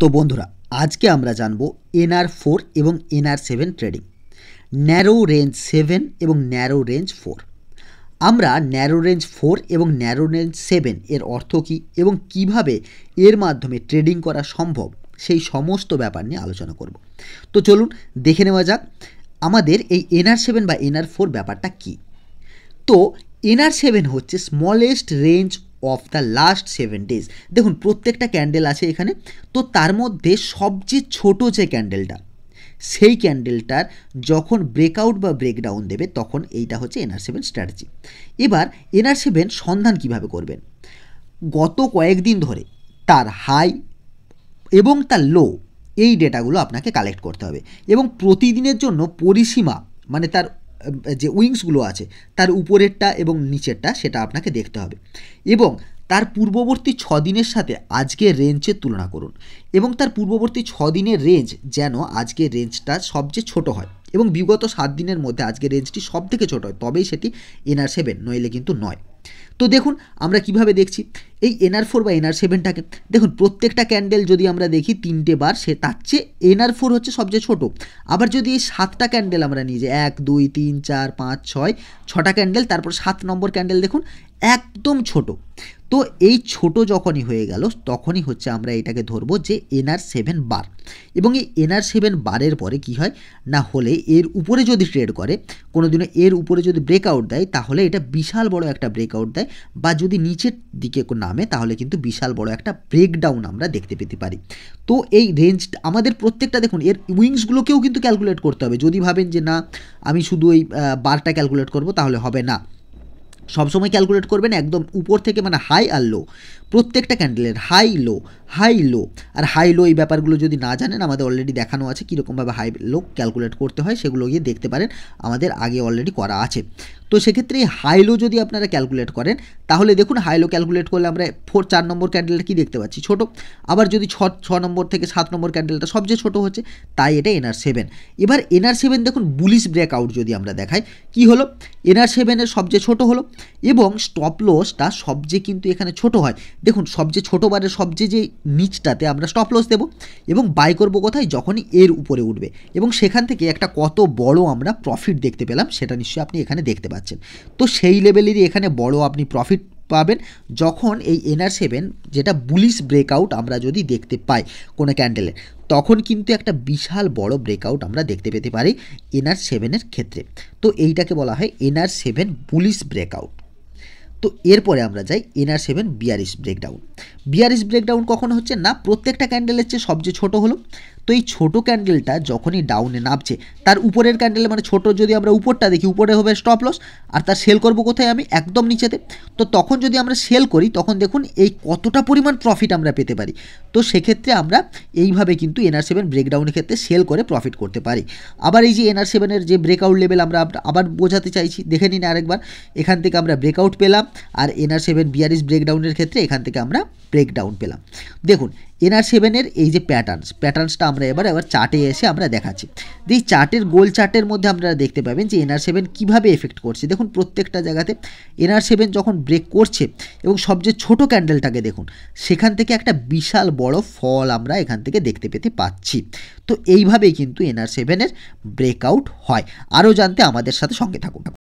তো বন্ধুরা আজকে আমরা জানব এনআর ফোর এবং NR seven trading narrow range seven এবং ন্যারো রেঞ্জ ফোর আমরা ন্যারো রেঞ্জ ফোর এবং ন্যারো রেঞ্জ সেভেন এর অর্থ কী এবং কিভাবে এর মাধ্যমে ট্রেডিং করা সম্ভব সেই সমস্ত ব্যাপার নিয়ে আলোচনা করব তো চলুন দেখে নেওয়া যাক আমাদের এই এনআর সেভেন বা এনআর ফোর ব্যাপারটা কী তো এনআর সেভেন হচ্ছে smallest range of the last seven days দেখুন প্রত্যেকটা ক্যান্ডেল আছে এখানে তো তার মধ্যে সবচেয়ে ছোট যে ক্যান্ডেলটা সেই ক্যান্ডেলটার যখন ব্রেকআউট বা ব্রেকডাউন দেবে তখন এইটা হচ্ছে এনআর সেভেন স্ট্র্যাটেজি এবার এনআর সেভেন সন্ধান কিভাবে করবেন গত কয়েকদিন ধরে তার হাই এবং তার লো এই ডেটাগুলো আপনাকে কালেক্ট করতে হবে এবং প্রতিদিনের জন্য পরিসীমা মানে তার যে উইংসগুলো আছে তার উপরেরটা এবং নিচেরটা সেটা আপনাকে দেখতে হবে এবং তার পূর্ববর্তী ছ দিনের সাথে আজকের রেঞ্জের তুলনা করুন এবং তার পূর্ববর্তী ছ দিনের রেঞ্জ যেন আজকের রেঞ্জটা সবচেয়ে ছোট হয় এবং বিগত সাত দিনের মধ্যে আজকের রেঞ্জটি সব থেকে ছোটো হয় তবেই সেটি এনআর সেভেন নইলে কিন্তু নয় তো দেখুন আমরা কিভাবে দেখছি এই এনআর ফোর বা এনআর সেভেনটাকে দেখুন প্রত্যেকটা ক্যান্ডেল যদি আমরা দেখি তিনটে বার সে তার চেয়ে এনআর ফোর হচ্ছে সবচেয়ে ছোট আবার যদি এই সাতটা ক্যান্ডেল আমরা নিই যে এক দুই তিন চার পাঁচ ছয় ছটা ক্যান্ডেল তারপর সাত নম্বর ক্যান্ডেল দেখুন একদম ছোট তো এই ছোট যখনই হয়ে গেল তখনই হচ্ছে আমরা এটাকে ধরবো যে এনআর সেভেন বার এবং এই এনআর সেভেন বারের পরে কি হয় না হলে এর উপরে যদি ট্রেড করে কোনো দিনও এর উপরে যদি ব্রেকআউট দেয় তাহলে এটা বিশাল বড় একটা ব্রেকআউট দেয় বা যদি নিচের দিকে নামে তাহলে কিন্তু বিশাল বড় একটা ব্রেকডাউন আমরা দেখতে পেতে পারি তো এই রেঞ্জ আমাদের প্রত্যেকটা দেখুন এর উইংসগুলোকেও কিন্তু ক্যালকুলেট করতে হবে যদি ভাবেন যে না আমি শুধু এই বারটা ক্যালকুলেট করব তাহলে হবে না সবসময় ক্যালকুলেট করবেন একদম উপর থেকে মানে হাই আর লো প্রত্যেকটা ক্যান্ডেলের হাই লো হাই লো আর হাই লো এই ব্যাপারগুলো যদি না জানেন আমাদের অলরেডি দেখানো আছে কীরকমভাবে হাই লো ক্যালকুলেট করতে হয় সেগুলো গিয়ে দেখতে পারেন আমাদের আগে অলরেডি করা আছে তো সেক্ষেত্রে হাই লো যদি আপনারা ক্যালকুলেট করেন তাহলে দেখুন হাই লো ক্যালকুলেট করলে আমরা ফোর চার নম্বর ক্যান্ডেলটা কী দেখতে পাচ্ছি ছোট আবার যদি ছ ছ নম্বর থেকে সাত নম্বর ক্যান্ডেলটা সবচেয়ে ছোট হচ্ছে তাই এটা এনআর সেভেন এবার এনআর সেভেন দেখুন বুলিশ ব্রেকআউট যদি আমরা দেখাই কি হলো এনআর সেভেনের সবচেয়ে ছোট হলো এবং স্টপ লসটা সবচেয়ে কিন্তু এখানে ছোট হয় দেখুন সবচেয়ে ছোটো সবচেয়ে যে নিচটাতে আমরা স্টপ লস দেবো এবং বাই করবো কোথায় যখনই এর উপরে উঠবে এবং সেখান থেকে একটা কত বড় আমরা প্রফিট দেখতে পেলাম সেটা নিশ্চয়ই আপনি এখানে দেখতে পাচ্ছেন তো সেই লেভেলেরই এখানে বড় আপনি প্রফিট পাবেন যখন এই এনআর সেভেন যেটা বুলিশ ব্রেকআউট আমরা যদি দেখতে পাই কোনো ক্যান্ডেলের তখন কিন্তু একটা বিশাল বড় ব্রেকআউট আমরা দেখতে পেতে পারি এনআর সেভেনের ক্ষেত্রে তো এইটাকে বলা হয় এনআর সেভেন বুলিশ ব্রেকআউট তো এরপরে আমরা যাই NR seven bearish breakdown bearish breakdown কখন হচ্ছে না প্রত্যেকটা ক্যান্ডেলের চেয়ে সবচেয়ে ছোট হলো তো এই ছোটো ক্যান্ডেলটা যখনই ডাউনে নামছে তার উপরের ক্যান্ডেল মানে ছোটো যদি আমরা উপরটা দেখি উপরে হবে স্টপ লস আর তার সেল করবো কোথায় আমি একদম নিচেতে তো তখন যদি আমরা সেল করি তখন দেখুন এই কতটা পরিমাণ প্রফিট আমরা পেতে পারি তো সেক্ষেত্রে আমরা এইভাবে কিন্তু এনআর সেভেন ব্রেকডাউনের ক্ষেত্রে সেল করে প্রফিট করতে পারি আবার এই যে এনআর সেভেনের যে ব্রেকআউট লেভেল আমরা আবার বোঝাতে চাইছি দেখে নিন আরেকবার এখান থেকে আমরা ব্রেকআউট পেলাম আর এনআর সেভেন বিয়ারিস ব্রেকডাউনের ক্ষেত্রে এখান থেকে আমরা ব্রেকডাউন পেলাম দেখুন এনআর সেভেনের এই যে প্যাটার্নস প্যাটার্নসটা আমরা এবার এবার চার্টে এসে আমরা দেখাচ্ছি এই চার্টের গোল চার্টের মধ্যে আপনারা দেখতে পাবেন যে এনআর সেভেন কীভাবে এফেক্ট করছে দেখুন প্রত্যেকটা জায়গাতে এনআর সেভেন যখন ব্রেক করছে এবং সবচেয়ে ছোট ক্যান্ডেলটাকে দেখুন সেখান থেকে একটা বিশাল বড় ফল আমরা এখান থেকে দেখতে পেতে পাচ্ছি তো এইভাবেই কিন্তু এনআর সেভেনের ব্রেকআউট হয় আরও জানতে আমাদের সাথে সঙ্গে থাকুন